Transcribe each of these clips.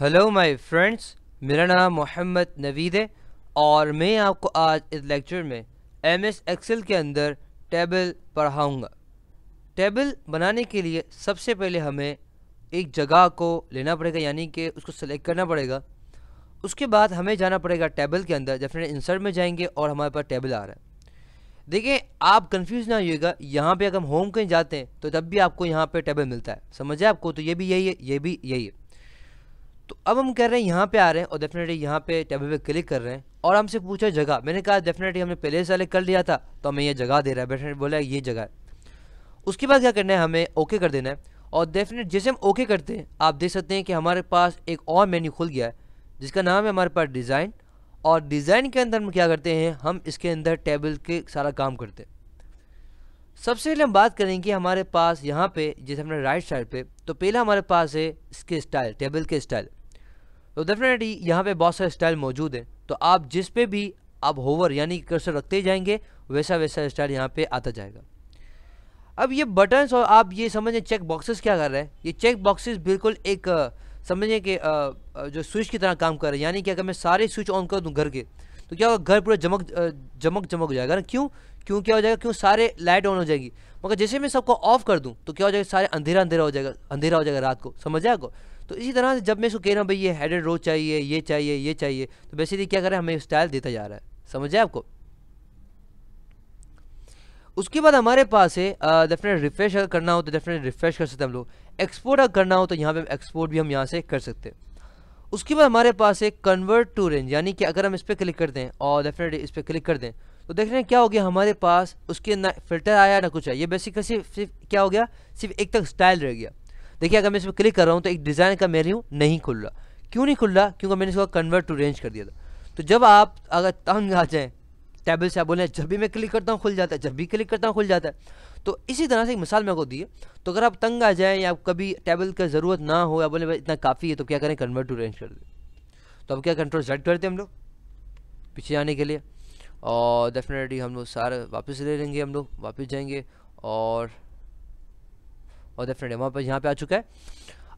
hello my friends मेरा नाम मोहम्मद नवीद है और मैं आपको आज इस लेक्चर में एम एस एक्सेल के अंदर टेबल पढ़ाऊँगा टेबल बनाने के लिए सबसे पहले हमें एक जगह को लेना पड़ेगा यानी कि उसको सेलेक्ट करना पड़ेगा उसके बाद हमें जाना पड़ेगा टेबल के अंदर जैसे इंसर्ट में जाएंगे और हमारे पास टेबल आ रहा है देखिए आप कंफ्यूज ना होइएगा यहाँ पे अगर हम होम कहीं जाते हैं तो तब भी आपको यहाँ पे टेबल मिलता है समझे आपको तो ये भी यही है ये भी यही है तो अब हम कह रहे हैं यहाँ पे आ रहे हैं और डेफिनेटली यहाँ पे टेबल पे क्लिक कर रहे हैं और हमसे पूछा जगह मैंने कहा डेफिनेटली हमने पहले सेलेक्ट कर लिया था तो हमें यह जगह दे रहा है डेफिनेटली बोला ये जगह है उसके बाद क्या करना है हमें ओके कर देना है और डेफिनेट जैसे हम ओके करते हैं आप देख सकते हैं कि हमारे पास एक और मेन्यू खुल गया है जिसका नाम है हमारे पास डिज़ाइन और डिज़ाइन के अंदर हम क्या करते हैं हम इसके अंदर टेबल के सारा काम करते हैं सबसे पहले हम बात करेंगे हमारे पास यहाँ पे जैसे हमने राइट साइड पे तो पहला हमारे पास है इसके स्टाइल टेबल के स्टाइल तो डेफिनेटली यहाँ पे बहुत सारे स्टाइल मौजूद हैं तो आप जिस पे भी आप होवर यानी कर्सर रखते ही जाएंगे वैसा वैसा स्टाइल यहाँ पे आता जाएगा अब ये बटन्स और आप ये समझें चेक बॉक्सेस क्या कर रहे हैं ये चेक बॉक्सेस बिल्कुल एक समझें कि जो स्विच की तरह काम कर रहे हैं यानी कि अगर मैं सारे स्विच ऑन कर दूँ घर के तो क्या होगा घर पूरा जमक जमक जमक हो जाएगा ना क्यों क्यों क्या हो जाएगा क्यों सारे लाइट ऑन हो जाएगी मगर जैसे मैं सबको ऑफ कर दूँ तो क्या हो जाएगा सारे अंधेरा अंधेरा हो जाएगा अंधेरा हो जाएगा रात को समझ आएगा तो इसी तरह से जब मैं इसको कह रहा हूँ भाई ये हेडेड रो चाहिए ये चाहिए ये चाहिए तो बेसिकली क्या कर हमें स्टाइल देता जा रहा है समझ जाए आपको उसके बाद हमारे पास है डेफिनेट रिफ्रेश अगर करना हो तो डेफिनेट रिफ्रेश कर सकते हैं हम लोग एक्सपोर्ट अगर करना हो तो यहाँ पे एक्सपोर्ट भी हम यहाँ से कर सकते हैं उसके बाद हमारे पास है कन्वर्ट टू रेंज यानी कि अगर हम इस पर क्लिक कर दें और डेफिनेट इस पर क्लिक कर दें तो देख रहे हैं क्या हो गया हमारे पास उसके ना फिल्टर आया ना कुछ आया ये बेसिकली सिर्फ क्या हो गया सिर्फ एक तक स्टाइल रह गया देखिए अगर मैं इसमें क्लिक कर रहा हूँ तो एक डिज़ाइन का मेन्यू नहीं खुल रहा क्यों नहीं खुल रहा क्योंकि मैंने इसको कन्वर्ट टू रेंज कर दिया था तो जब आप अगर तंग आ जाएँ टेबल से आप बोले जब भी मैं क्लिक करता हूँ खुल जाता है जब भी क्लिक करता हूँ खुल जाता है तो इसी तरह से एक मिसाल मेरे को दी तो अगर आप तंग आ जाएँ या कभी टेबल का ज़रूरत ना हो या बोले भाई इतना काफ़ी है तो क्या करें कन्वर्ट टू रेंज कर दें तो अब क्या कंट्रोल जेड करते हम लोग पीछे जाने के लिए और डेफिनेटली हम लोग सारे वापस ले लेंगे हम लोग वापस जाएंगे और और डेफिनेट वहाँ पास यहाँ पे आ चुका है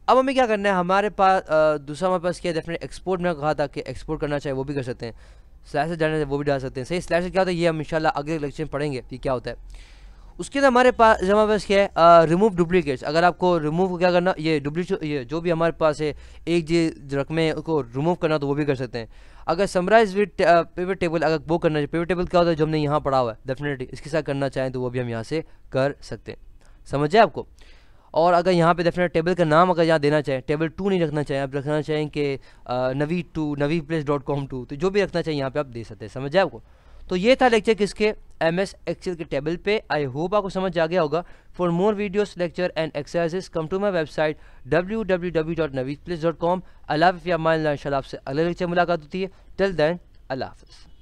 अब हमें क्या करना है हमारे पास दूसरा हमारे पास क्या है डेफिनेट एक्सपोर्ट में कहा था कि एक्सपोर्ट करना चाहिए वो भी कर सकते हैं स्लैशेस जाना चाहिए वो भी डाल सकते हैं सही स्लैशेस क्या होता है ये हम इनशाला अगले लेक्चर में पढ़ेंगे कि क्या होता है उसके अंदर हमारे पास हमारे पास क्या है रिमूव डुप्लीकेट्स अगर आपको रिमूव क्या करना ये डुप्ली ये जो भी हमारे पास है एक जी रकमें उसको रिमूव करना तो वो भी कर सकते हैं अगर समराइज विद पेवर टेबल अगर वो करना चाहिए पेवर टेबल क्या होता है जो हमने यहाँ पढ़ा हुआ है डेफिनेटली इसके साथ करना चाहें तो वो भी हम यहाँ से कर सकते हैं समझ जाए आपको और अगर यहाँ पे डेफिनेट टेबल का नाम अगर यहाँ देना चाहें टेबल टू नहीं रखना चाहें आप रखना चाहें कि Navi to Navi place dot com to तो जो भी रखना चाहिए यहाँ पे आप दे सकते हैं समझ जाए आपको तो ये था लेक्चर किसके एम एस एक्सेल के टेबल पे आई होप आपको समझ आ गया होगा for more videos lecture and exercises come to my website W W W dot Navi's place dot com अल्लाह हाफिज़ आपसे अगले लेक्चर मुलाकात होती है टिल देन अल्लाह हाफिज़